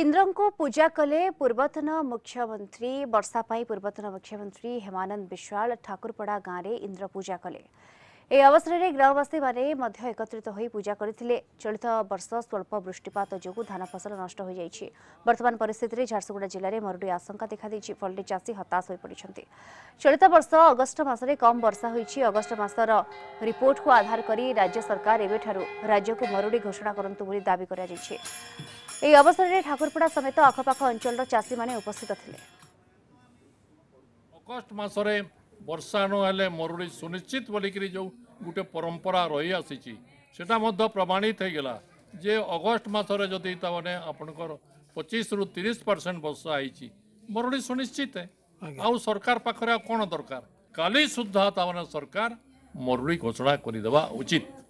ଇନ୍ଦ୍ରଙ୍କୁ ପୂଜା କଲେ ପୂର୍ବତନ ମୁଖ୍ୟମନ୍ତ୍ରୀ ବର୍ଷା ପାଇଁ ପୂର୍ବତନ ମୁଖ୍ୟମନ୍ତ୍ରୀ ହେମାନନ୍ଦ ବିଶ୍ୱାଳ ଠାକୁରପଡ଼ା ଗାଁରେ ଇନ୍ଦ୍ର ପୂଜା କଲେ ଏହି ଅବସରରେ ଗ୍ରାମବାସୀମାନେ ମଧ୍ୟ ଏକତ୍ରିତ ହୋଇ ପୂଜା କରିଥିଲେ ଚଳିତ ବର୍ଷ ସ୍ୱଳ୍ପ ବୃଷ୍ଟିପାତ ଯୋଗୁଁ ଧାନ ଫସଲ ନଷ୍ଟ ହୋଇଯାଇଛି ବର୍ତ୍ତମାନ ପରିସ୍ଥିତିରେ ଝାରସୁଗୁଡ଼ା ଜିଲ୍ଲାରେ ମରୁଡ଼ି ଆଶଙ୍କା ଦେଖାଦେଇଛି ଫଳରେ ଚାଷୀ ହତାଶ ହୋଇପଡ଼ିଛନ୍ତି ଚଳିତ ବର୍ଷ ଅଗଷ୍ଟ ମାସରେ କମ୍ ବର୍ଷା ହୋଇଛି ଅଗଷ୍ଟ ମାସର ରିପୋର୍ଟକୁ ଆଧାର କରି ରାଜ୍ୟ ସରକାର ଏବେଠାରୁ ରାଜ୍ୟକୁ ମରୁଡ଼ି ଘୋଷଣା କରନ୍ତୁ ବୋଲି ଦାବି କରାଯାଇଛି ଏହି ଅବସରରେ ଠାକୁରପଡ଼ା ସମେତ ଆଖପାଖ ଅଞ୍ଚଳର ଚାଷୀମାନେ ଉପସ୍ଥିତ ଥିଲେ ଅଗଷ୍ଟ ମାସରେ ବର୍ଷା ନହେଲେ ମରୁଡ଼ି ସୁନିଶ୍ଚିତ ବୋଲିକିରି ଯେଉଁ ଗୋଟେ ପରମ୍ପରା ରହିଆସିଛି ସେଟା ମଧ୍ୟ ପ୍ରମାଣିତ ହେଇଗଲା ଯେ ଅଗଷ୍ଟ ମାସରେ ଯଦି ତାମାନେ ଆପଣଙ୍କର ପଚିଶରୁ ତିରିଶ ପରସେଣ୍ଟ ବର୍ଷା ହେଇଛି ମରୁଡ଼ି ସୁନିଶ୍ଚିତ ଆଉ ସରକାର ପାଖରେ ଆଉ କ'ଣ ଦରକାର କାଲି ସୁଦ୍ଧା ତାମାନେ ସରକାର ମରୁଡ଼ି ଘୋଷଣା କରିଦେବା ଉଚିତ